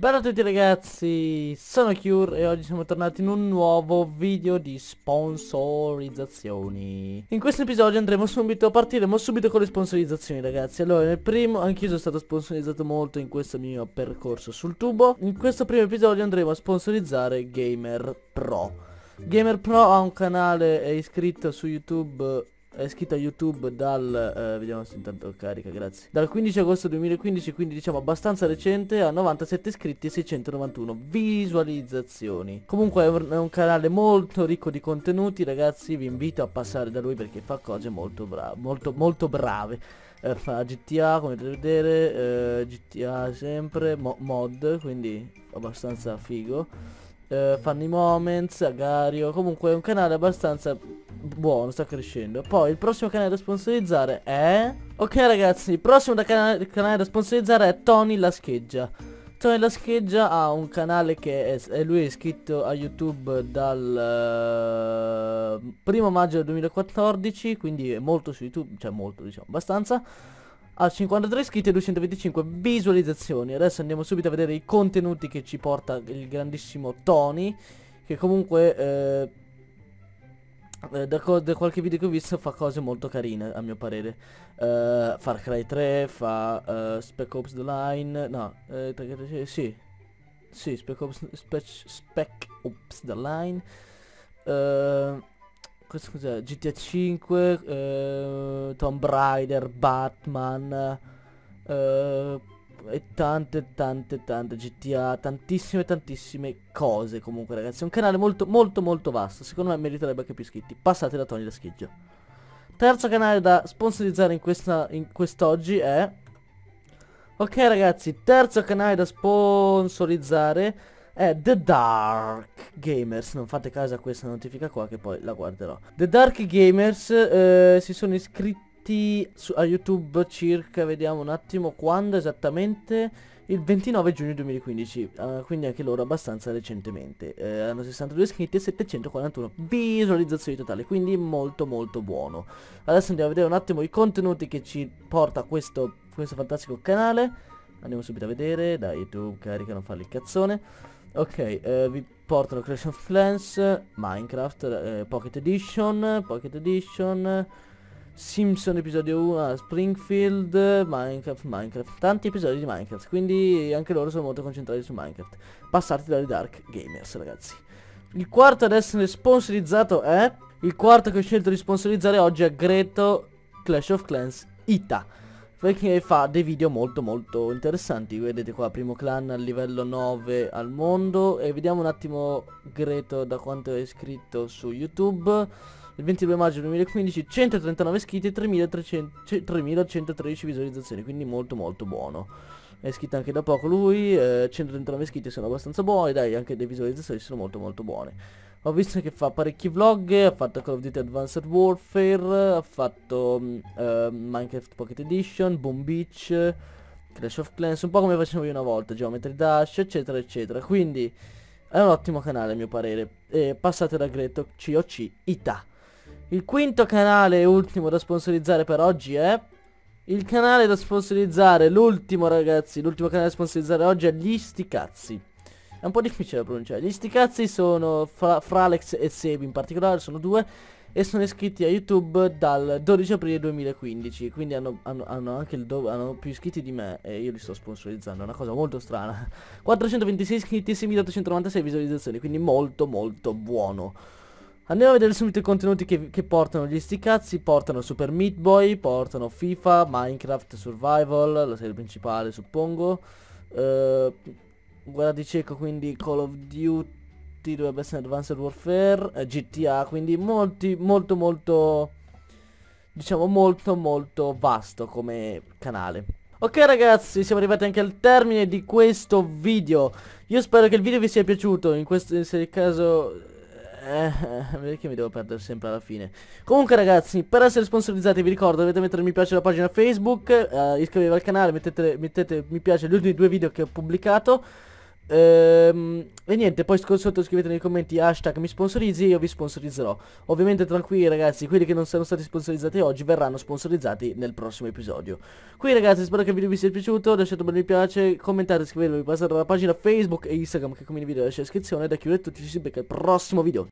Bella a tutti ragazzi, sono Cure e oggi siamo tornati in un nuovo video di sponsorizzazioni In questo episodio andremo subito, partiremo subito con le sponsorizzazioni ragazzi Allora nel primo, anch'io sono stato sponsorizzato molto in questo mio percorso sul tubo In questo primo episodio andremo a sponsorizzare Gamer Pro Gamer Pro ha un canale, è iscritto su YouTube è iscritto a YouTube dal... Eh, vediamo se intanto carica, grazie. Dal 15 agosto 2015, quindi diciamo abbastanza recente, ha 97 iscritti e 691 visualizzazioni. Comunque è un, è un canale molto ricco di contenuti, ragazzi, vi invito a passare da lui perché fa cose molto brave, molto, molto brave. Eh, fa GTA come potete vedere eh, GTA sempre mo mod quindi abbastanza figo eh, Funny Moments Agario comunque è un canale abbastanza buono, sta crescendo. Poi il prossimo canale da sponsorizzare è... Ok ragazzi, il prossimo da cana canale da sponsorizzare è Tony la scheggia. Tony la scheggia ha un canale che è, è lui è iscritto a YouTube dal uh, primo maggio del 2014, quindi è molto su YouTube, cioè molto diciamo, abbastanza. Ha 53 iscritti e 225 visualizzazioni. Adesso andiamo subito a vedere i contenuti che ci porta il grandissimo Tony, che comunque... Uh, eh, da, da, qualche video che ho visto fa cose molto carine a mio parere uh, Far Cry 3 fa uh, Spec Ops The Line No, eh, sì Sì, Spec Ops, Spec, Spec Ops The Line uh, Questo cos'è? GTA 5 Tomb Raider Batman eh e tante tante tante GTA, tantissime tantissime cose comunque ragazzi. È un canale molto molto molto vasto, secondo me meriterebbe anche più iscritti. Passate da Tony da scheggia. Terzo canale da sponsorizzare in questa in quest'oggi è Ok ragazzi, terzo canale da sponsorizzare è The Dark Gamers Non fate caso a questa notifica qua che poi la guarderò The Dark Gamers eh, si sono iscritti avanti su, a YouTube circa, vediamo un attimo quando esattamente, il 29 giugno 2015, uh, eh, quindi anche loro abbastanza recentemente. Eh, hanno 62 iscritti e 741 visualizzazioni totali, quindi molto molto buono. Adesso andiamo a vedere un attimo i contenuti che ci porta questo, questo fantastico canale. Andiamo subito a vedere, dai YouTube carica non farli il cazzone. Ok, eh, vi portano Clash of Clans, Minecraft, eh, Pocket Edition, Pocket Edition... Simpson episodio 1 Springfield Minecraft Minecraft tanti episodi di Minecraft quindi anche loro sono molto concentrati su Minecraft passati dalle Dark Gamers ragazzi il quarto ad essere sponsorizzato è il quarto che ho scelto di sponsorizzare oggi è Greto Clash of Clans Ita perché fa dei video molto molto interessanti vedete qua primo clan a livello 9 al mondo e vediamo un attimo Greto da quanto è iscritto su YouTube il 22 maggio 2015 139 iscritti e 3113 visualizzazioni, quindi molto molto buono. È scritto anche da poco lui, eh, 139 iscritti sono abbastanza buoni, dai, anche le visualizzazioni sono molto molto buone. Ho visto che fa parecchi vlog, ha fatto Call of Duty Advanced Warfare, ha fatto mm, eh, Minecraft Pocket Edition, Boom Beach, Clash of Clans, un po' come facevo io una volta, Geometry Dash, eccetera, eccetera. Quindi è un ottimo canale a mio parere. E passate da Greto COC Ita. Il quinto canale e ultimo da sponsorizzare per oggi è... Eh? Il canale da sponsorizzare, l'ultimo ragazzi, l'ultimo canale da sponsorizzare oggi è gli sticazzi. È un po' difficile da pronunciare. Gli sticazzi sono fra Fralex e Sebi in particolare, sono due, e sono iscritti a YouTube dal 12 aprile 2015, quindi hanno, hanno, hanno anche il hanno più iscritti di me e io li sto sponsorizzando, è una cosa molto strana. 426 iscritti e 6.896 visualizzazioni, quindi molto molto buono. Andiamo a vedere subito i contenuti che, che portano gli sticazzi, portano Super Meat Boy, portano FIFA, Minecraft Survival, la serie principale suppongo, uh, eh, guerra di cieco quindi Call of Duty dovrebbe essere Advanced Warfare, eh, GTA, quindi molti, molto molto, diciamo molto molto vasto come canale. Ok ragazzi, siamo arrivati anche al termine di questo video. Io spero che il video vi sia piaciuto, in questo, in caso eh, perché eh, mi devo perdere sempre alla fine Comunque ragazzi, per essere sponsorizzati vi ricordo Dovete mettere mi piace alla pagina Facebook eh, Iscrivetevi al canale, mettete, mettete mi piace agli ultimi due video che ho pubblicato Ehm, e niente, poi sotto scrivete nei commenti hashtag mi sponsorizzi io vi sponsorizzerò. Ovviamente tranquilli ragazzi, quelli che non sono stati sponsorizzati oggi verranno sponsorizzati nel prossimo episodio. Qui ragazzi spero che il video vi sia piaciuto, lasciate un bel mi piace, commentate, iscrivetevi, passate alla pagina Facebook e Instagram che come in video lascia in descrizione. Da chiudere tutti ci si becca al prossimo video.